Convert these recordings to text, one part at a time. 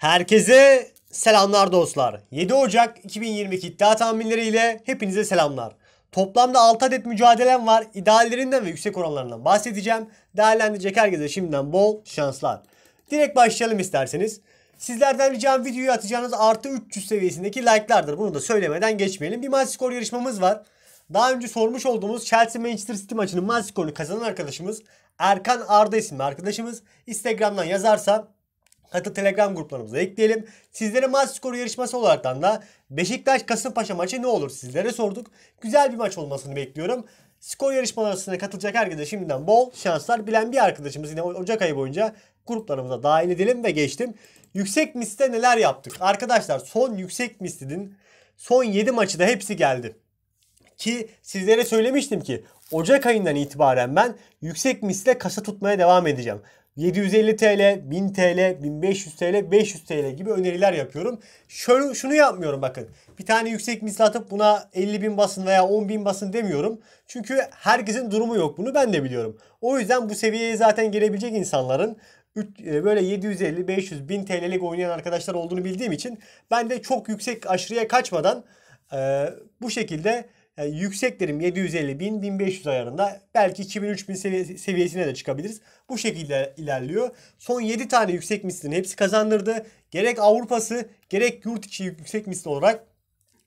Herkese selamlar dostlar. 7 Ocak 2022 iddia tahminleriyle hepinize selamlar. Toplamda 6 adet mücadelem var. İdeallerinden ve yüksek oranlarından bahsedeceğim. Değerlendirecek herkese şimdiden bol şanslar. Direkt başlayalım isterseniz. Sizlerden ricam videoyu atacağınız artı 300 seviyesindeki like'lardır. Bunu da söylemeden geçmeyelim. Bir maç skor yarışmamız var. Daha önce sormuş olduğumuz Chelsea Manchester City maçının maç skorunu kazanan arkadaşımız Erkan Arda isimli arkadaşımız Instagram'dan yazarsa Katıl Telegram gruplarımıza ekleyelim. Sizlere maç skoru yarışması olaraktan da Beşiktaş-Kasımpaşa maçı ne olur sizlere sorduk. Güzel bir maç olmasını bekliyorum. Skor yarışmalarına katılacak herkese şimdiden bol şanslar. Bilen bir arkadaşımız yine Ocak ayı boyunca gruplarımıza dahil edelim ve geçtim. Yüksek miste neler yaptık? Arkadaşlar son yüksek mistinin son 7 maçı da hepsi geldi. Ki sizlere söylemiştim ki Ocak ayından itibaren ben yüksek misle kasa tutmaya devam edeceğim. 750 TL, 1000 TL, 1500 TL, 500 TL gibi öneriler yapıyorum. Şöyle, şunu yapmıyorum bakın. Bir tane yüksek misli atıp buna 50 bin basın veya 10 bin basın demiyorum. Çünkü herkesin durumu yok bunu ben de biliyorum. O yüzden bu seviyeye zaten gelebilecek insanların e, böyle 750, 500, 1000 TL'lik oynayan arkadaşlar olduğunu bildiğim için ben de çok yüksek aşırıya kaçmadan e, bu şekilde yani e, yüksek derim 750 bin 1500 ayarında. Belki 2000-3000 seviyesine de çıkabiliriz. Bu şekilde ilerliyor. Son 7 tane yüksek mislin hepsi kazandırdı. Gerek Avrupa'sı gerek yurt içi yüksek misli olarak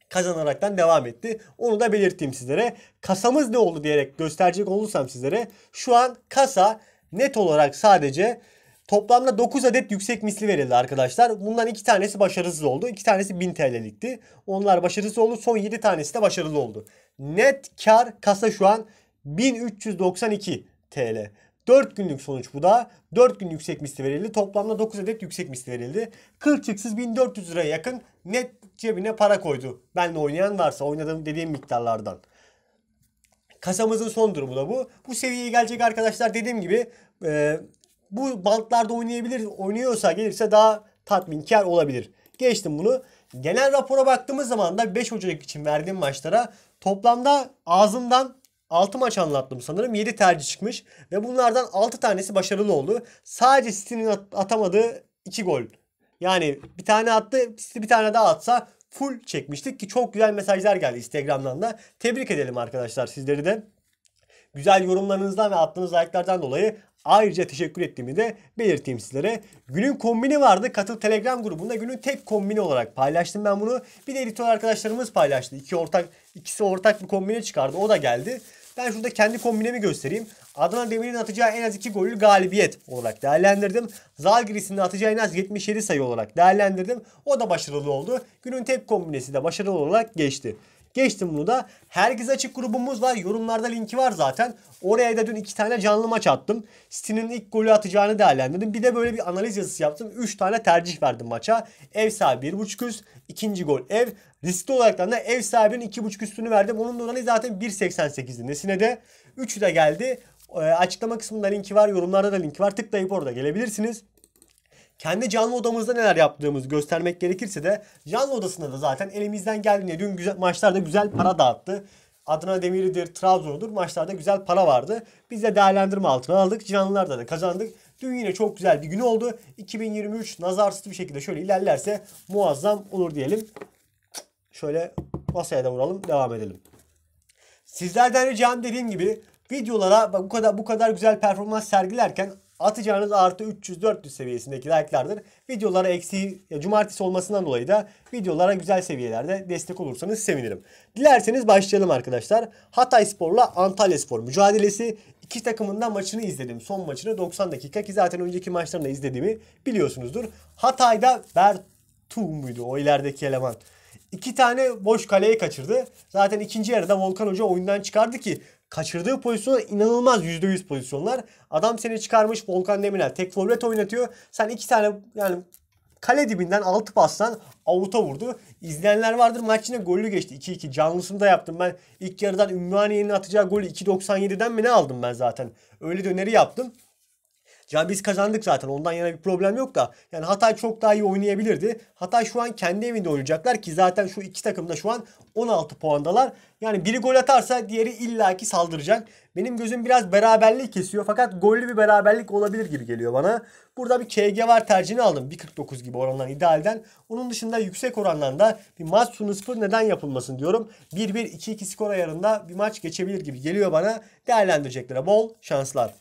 kazanaraktan devam etti. Onu da belirteyim sizlere. Kasamız ne oldu diyerek gösterecek olursam sizlere. Şu an kasa net olarak sadece Toplamda 9 adet yüksek misli verildi arkadaşlar. Bundan 2 tanesi başarısız oldu. 2 tanesi 1000 TL'likti. Onlar başarısız oldu. Son 7 tanesi de başarılı oldu. Net kar kasa şu an 1392 TL. 4 günlük sonuç bu da. 4 gün yüksek misli verildi. Toplamda 9 adet yüksek misli verildi. Kılçıksız 1400 liraya yakın net cebine para koydu. Benle oynayan varsa oynadığım dediğim miktarlardan. Kasamızın son durumu da bu. Bu seviyeye gelecek arkadaşlar dediğim gibi e, bu bantlarda oynayabilir, oynuyorsa gelirse daha tatminkar olabilir. Geçtim bunu. Genel rapora baktığımız zaman da 5 Ocak için verdiğim maçlara toplamda ağzımdan 6 maç anlattım sanırım. 7 tercih çıkmış ve bunlardan 6 tanesi başarılı oldu. Sadece City'nin atamadığı 2 gol. Yani bir tane attı, City bir tane daha atsa full çekmiştik ki çok güzel mesajlar geldi Instagram'dan da. Tebrik edelim arkadaşlar sizleri de güzel yorumlarınızdan ve attığınız like'lardan dolayı ayrıca teşekkür ettiğimi de belirteyim sizlere. Günün kombini vardı. Katıl Telegram grubunda günün tek kombini olarak paylaştım ben bunu. Bir de editör arkadaşlarımız paylaştı. İki ortak, ikisi ortak bir kombine çıkardı. O da geldi. Ben şurada kendi kombinemi göstereyim. Adana Demir'in atacağı en az 2 golü galibiyet olarak değerlendirdim. Zalgiris'in atacağı en az 77 sayı olarak değerlendirdim. O da başarılı oldu. Günün tek kombinesi de başarılı olarak geçti. Geçtim bunu da. Herkes açık grubumuz var. Yorumlarda linki var zaten. Oraya da dün iki tane canlı maç attım. City'nin ilk golü atacağını değerlendirdim. Bir de böyle bir analiz yazısı yaptım. Üç tane tercih verdim maça. Ev sahibi 1.5 üst. ikinci gol ev. Riskli olarak da ev sahibinin 2.5 üstünü verdim. Onun da oranı zaten 1.88'di. Nesine de 3'ü de geldi. E, açıklama kısmında linki var. Yorumlarda da linki var. Tıklayıp orada gelebilirsiniz kendi canlı odamızda neler yaptığımızı göstermek gerekirse de canlı odasında da zaten elimizden geldiğinde dün güzel maçlarda güzel para dağıttı. Adana Demiri'dir, Trabzon'dur maçlarda güzel para vardı. Biz de değerlendirme altına aldık. Canlılarda da kazandık. Dün yine çok güzel bir gün oldu. 2023 nazarsız bir şekilde şöyle ilerlerse muazzam olur diyelim. Şöyle masaya da vuralım, devam edelim. Sizlerden ricam dediğim gibi videolara bu kadar bu kadar güzel performans sergilerken atacağınız artı 300-400 seviyesindeki like'lardır. Videolara eksi cumartesi olmasından dolayı da videolara güzel seviyelerde destek olursanız sevinirim. Dilerseniz başlayalım arkadaşlar. Hatay Spor'la Antalya Spor mücadelesi. İki takımın da maçını izledim. Son maçını 90 dakika ki zaten önceki maçlarını izlediğimi biliyorsunuzdur. Hatay'da Bertu muydu o ilerideki eleman? İki tane boş kaleye kaçırdı. Zaten ikinci yarıda Volkan Hoca oyundan çıkardı ki kaçırdığı pozisyon inanılmaz %100 pozisyonlar. Adam seni çıkarmış Volkan Demirel tek forvet oynatıyor. Sen iki tane yani kale dibinden altı pastan avuta vurdu. İzleyenler vardır maç yine gollü geçti 2-2. Canlısını da yaptım ben. ilk yarıdan Ümraniye'nin atacağı golü 2.97'den mi ne aldım ben zaten. Öyle döneri yaptım. Ya biz kazandık zaten ondan yana bir problem yok da. Yani Hatay çok daha iyi oynayabilirdi. Hatay şu an kendi evinde oynayacaklar ki zaten şu iki takım da şu an 16 puandalar. Yani biri gol atarsa diğeri illaki saldıracak. Benim gözüm biraz beraberlik kesiyor fakat gollü bir beraberlik olabilir gibi geliyor bana. Burada bir KG var tercihini aldım. 1.49 gibi oranlar idealden. Onun dışında yüksek oranlarda bir maç sunu sıfır neden yapılmasın diyorum. 1-1-2-2 skor ayarında bir maç geçebilir gibi geliyor bana. Değerlendireceklere bol şanslar.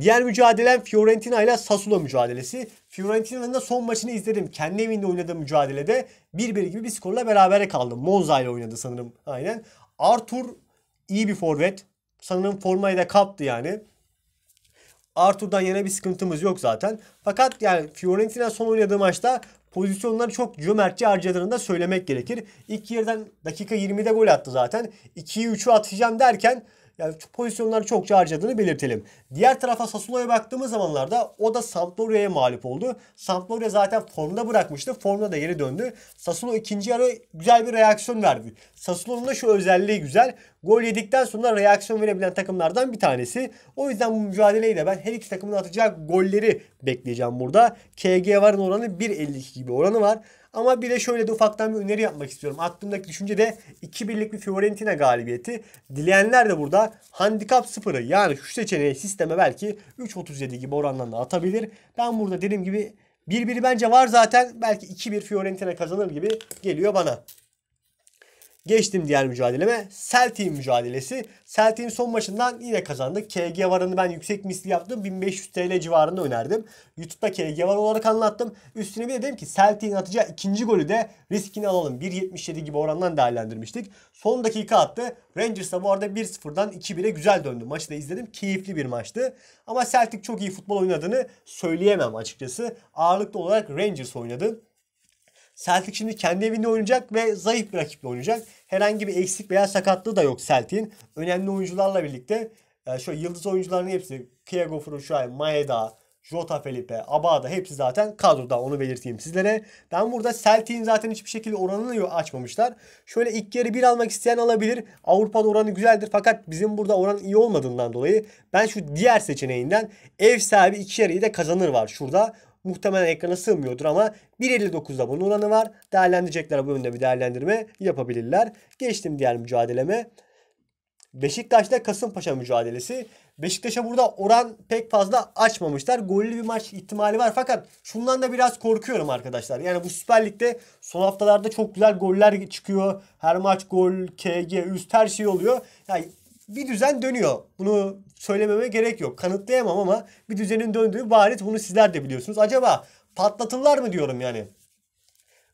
Diğer mücadelem Fiorentina ile Sassuolo mücadelesi. Fiorentina'nın da son maçını izledim. Kendi evinde oynadığı mücadelede 1-1 gibi bir skorla berabere kaldı. Monza ile oynadı sanırım aynen. Arthur iyi bir forvet. Sanırım formayı da kaptı yani. Arthur'dan yine bir sıkıntımız yok zaten. Fakat yani Fiorentina son oynadığı maçta pozisyonları çok cömertçe harcadığını da söylemek gerekir. İlk yerden dakika 20'de gol attı zaten. 2'yi 3'ü atacağım derken yani pozisyonları çokça harcadığını belirtelim. Diğer tarafa Sassuolo'ya baktığımız zamanlarda o da Sampdoria'ya mağlup oldu. Sampdoria zaten formda bırakmıştı. Formda da geri döndü. Sassuolo ikinci yarı güzel bir reaksiyon verdi. Sassuolo'nun da şu özelliği güzel. Gol yedikten sonra reaksiyon verebilen takımlardan bir tanesi. O yüzden bu mücadeleyi de ben her iki takımın atacağı golleri bekleyeceğim burada. KG varın oranı 1.52 gibi oranı var. Ama bir de şöyle de ufaktan bir öneri yapmak istiyorum. Aklımdaki düşünce de 2 birlik bir Fiorentina galibiyeti. Dileyenler de burada handikap 0'ı yani şu seçeneği sisteme belki 3.37 gibi oranlarla atabilir. Ben burada dediğim gibi 1-1 bence var zaten. Belki 2-1 Fiorentina kazanır gibi geliyor bana. Geçtim diğer mücadeleme. Celtic'in mücadelesi. Celtic'in son maçından yine kazandık. KG varını ben yüksek misli yaptım. 1500 TL civarında önerdim. YouTube'da KG var olarak anlattım. Üstüne bir de dedim ki Celtic'in atacağı ikinci golü de riskini alalım. 1.77 gibi orandan değerlendirmiştik. Son dakika attı. Rangers da bu arada 1-0'dan 2-1'e güzel döndü. Maçı da izledim. Keyifli bir maçtı. Ama Celtic çok iyi futbol oynadığını söyleyemem açıkçası. Ağırlıklı olarak Rangers oynadı. Celtic şimdi kendi evinde oynayacak ve zayıf bir rakiple oynayacak. Herhangi bir eksik veya sakatlığı da yok Celtic'in. Önemli oyuncularla birlikte şöyle yıldız oyuncuların hepsi Thiago Furuşay, Maeda, Jota Felipe, Abada hepsi zaten kadroda onu belirteyim sizlere. Ben burada Celtic'in zaten hiçbir şekilde oranını açmamışlar. Şöyle ilk yarı bir almak isteyen alabilir. Avrupa'da oranı güzeldir fakat bizim burada oran iyi olmadığından dolayı ben şu diğer seçeneğinden ev sahibi iki yarıyı da kazanır var şurada muhtemelen ekrana sığmıyordur ama 1.59'da bunun oranı var. Değerlendirecekler bu yönde bir değerlendirme yapabilirler. Geçtim diğer mücadeleme. Beşiktaş Beşiktaş'ta Kasımpaşa mücadelesi. Beşiktaş'a burada oran pek fazla açmamışlar. Gollü bir maç ihtimali var fakat şundan da biraz korkuyorum arkadaşlar. Yani bu Süper Lig'de son haftalarda çok güzel goller çıkıyor. Her maç gol, KG, üst her şey oluyor. Yani bir düzen dönüyor. Bunu söylememe gerek yok. Kanıtlayamam ama bir düzenin döndüğü bariz bunu sizler de biliyorsunuz. Acaba patlatırlar mı diyorum yani.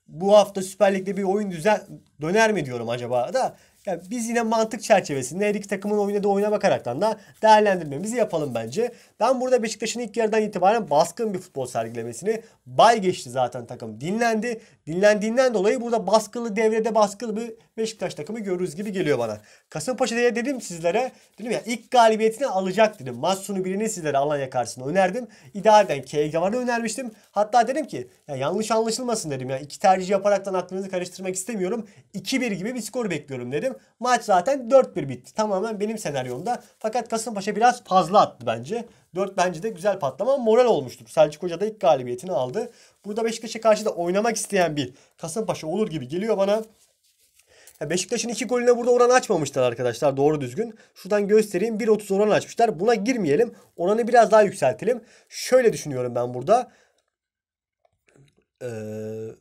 Bu hafta Süper Lig'de bir oyun düzen döner mi diyorum acaba da yani biz yine mantık çerçevesinde her iki takımın oynadığı oyuna bakaraktan da değerlendirmemizi yapalım bence. Ben burada Beşiktaş'ın ilk yarıdan itibaren baskın bir futbol sergilemesini bay geçti zaten takım. Dinlendi. Dinlendiğinden dolayı burada baskılı devrede baskılı bir Beşiktaş takımı görürüz gibi geliyor bana. Kasımpaşa'da dedim sizlere dedim ya ilk galibiyetini alacak dedim. Maç birini sizlere Alanya karşısında önerdim. İdareden KGV'de önermiştim. Hatta dedim ki ya yanlış anlaşılmasın dedim ya. iki tercih yaparaktan aklınızı karıştırmak istemiyorum. 2-1 gibi bir skor bekliyorum dedim. Maç zaten 4-1 bitti. Tamamen benim senaryomda. Fakat Kasımpaşa biraz fazla attı bence. 4 bence de güzel patlama moral olmuştur. Selçuk Hoca da ilk galibiyetini aldı. Burada Beşiktaş'a karşı da oynamak isteyen bir Kasımpaşa olur gibi geliyor bana. Beşiktaş'ın iki golüne burada oran açmamışlar arkadaşlar doğru düzgün. Şuradan göstereyim 1.30 oran açmışlar. Buna girmeyelim. Oranı biraz daha yükseltelim. Şöyle düşünüyorum ben burada. Eee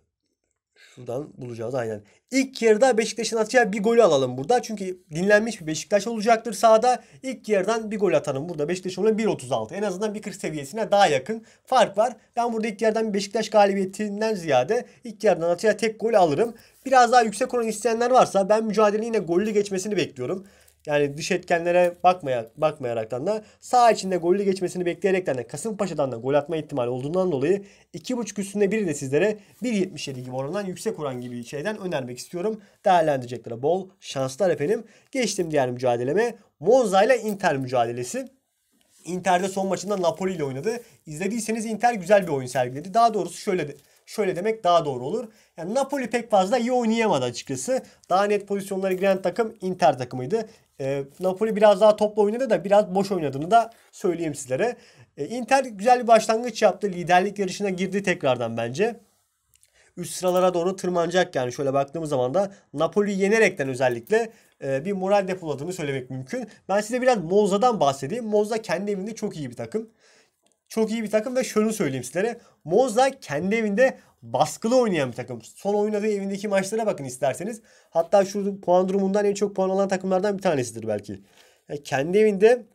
Şuradan bulacağız aynen. İlk yarıda Beşiktaş'ın atacağı bir golü alalım burada. Çünkü dinlenmiş bir Beşiktaş olacaktır sahada. İlk yarıdan bir gol atalım burada. Beşiktaş ona 1.36. En azından 1.40 seviyesine daha yakın. Fark var. Ben burada ilk yarıdan bir Beşiktaş galibiyetinden ziyade ilk yarıdan atacağı tek gol alırım. Biraz daha yüksek oran isteyenler varsa ben mücadelenin yine gollü geçmesini bekliyorum. Yani dış etkenlere bakmaya, bakmayaraktan da sağ içinde golü geçmesini bekleyerekten de Kasımpaşa'dan da gol atma ihtimali olduğundan dolayı 2.5 üstünde biri de sizlere 1.77 gibi oranından yüksek oran gibi bir şeyden önermek istiyorum. Değerlendireceklere bol şanslar efendim. Geçtim diğer mücadeleme. Monza ile Inter mücadelesi. Inter'de son maçında Napoli ile oynadı. İzlediyseniz Inter güzel bir oyun sergiledi. Daha doğrusu şöyle de, şöyle demek daha doğru olur. Yani Napoli pek fazla iyi oynayamadı açıkçası. Daha net pozisyonları giren takım Inter takımıydı. E, Napoli biraz daha toplu oynadı da biraz boş oynadığını da söyleyeyim sizlere. E, Inter güzel bir başlangıç yaptı. Liderlik yarışına girdi tekrardan bence. Üst sıralara doğru tırmanacak yani şöyle baktığımız zaman da Napoli yenerekten özellikle e, bir moral depoladığını söylemek mümkün. Ben size biraz Monza'dan bahsedeyim. Monza kendi evinde çok iyi bir takım çok iyi bir takım ve şunu söyleyeyim sizlere. Monza kendi evinde baskılı oynayan bir takım. Son oynadığı evindeki maçlara bakın isterseniz. Hatta şu puan durumundan en çok puan alan takımlardan bir tanesidir belki. Yani e, kendi evinde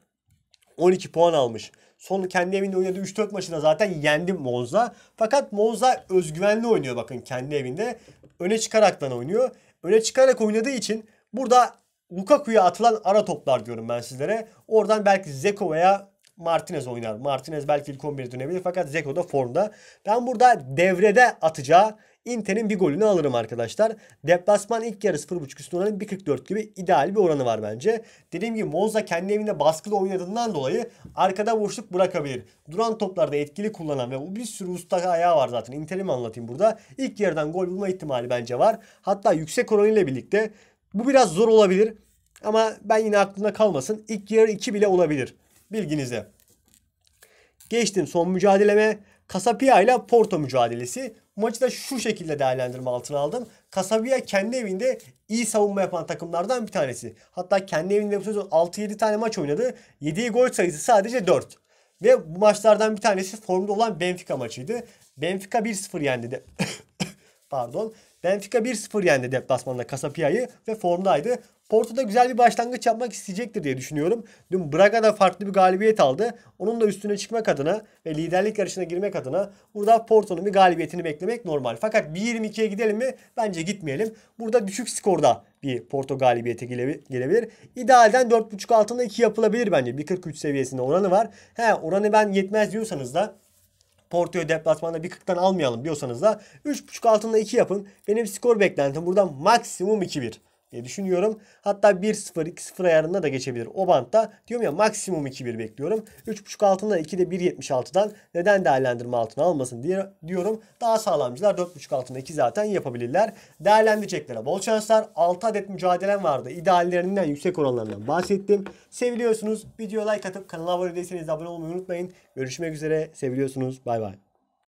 12 puan almış. Son kendi evinde oynadığı 3-4 maçında zaten yendi Monza. Fakat Monza özgüvenli oynuyor bakın kendi evinde. Öne çıkaraktan oynuyor. Öne çıkarak oynadığı için burada Lukaku'ya atılan ara toplar diyorum ben sizlere. Oradan belki Zeko veya Martinez oynar. Martinez belki ilk 11'e dönebilir fakat Zeko da formda. Ben burada devrede atacağı Inter'in bir golünü alırım arkadaşlar. Deplasman ilk yarı 0.5 üstü oranı 1.44 gibi ideal bir oranı var bence. Dediğim gibi Monza kendi evinde baskılı oynadığından dolayı arkada boşluk bırakabilir. Duran toplarda etkili kullanan ve bir sürü usta ayağı var zaten. Inter'i mi anlatayım burada? İlk yarıdan gol bulma ihtimali bence var. Hatta yüksek oranıyla birlikte bu biraz zor olabilir. Ama ben yine aklımda kalmasın. İlk yarı 2 bile olabilir. Bilginize. Geçtim son mücadeleme. Casapia ile Porto mücadelesi. Maçı da şu şekilde değerlendirme altına aldım. Casapia kendi evinde iyi savunma yapan takımlardan bir tanesi. Hatta kendi evinde 6-7 tane maç oynadı. Yediği gol sayısı sadece 4. Ve bu maçlardan bir tanesi formda olan Benfica maçıydı. Benfica 1-0 yendi de. Pardon. Benfica 1-0 yendi deplasmanda Casapia'yı ve formdaydı. Porto da güzel bir başlangıç yapmak isteyecektir diye düşünüyorum. Dün Braga da farklı bir galibiyet aldı. Onun da üstüne çıkmak adına ve liderlik yarışına girmek adına burada Porto'nun bir galibiyetini beklemek normal. Fakat 1.22'ye gidelim mi? Bence gitmeyelim. Burada düşük skorda bir Porto galibiyeti gelebilir. İdealden 4.5 altında 2 yapılabilir bence. 1.43 seviyesinde oranı var. He oranı ben yetmez diyorsanız da Porto'yu deplasmanda 1.40'dan almayalım diyorsanız da 3.5 altında 2 yapın. Benim skor beklentim buradan maksimum 2-1 diye düşünüyorum. Hatta 1-0, 2-0 ayarında da geçebilir. O bantta diyorum ya maksimum 2-1 bekliyorum. 3.5 altında 2'de 1.76'dan neden değerlendirme altına almasın diye diyorum. Daha sağlamcılar 4.5 altında 2 zaten yapabilirler. Değerlendireceklere bol şanslar. 6 adet mücadelem vardı. İdeallerinden yüksek oranlarından bahsettim. Seviliyorsunuz. Video like atıp kanala abone değilseniz abone olmayı unutmayın. Görüşmek üzere. Seviliyorsunuz. Bay bay.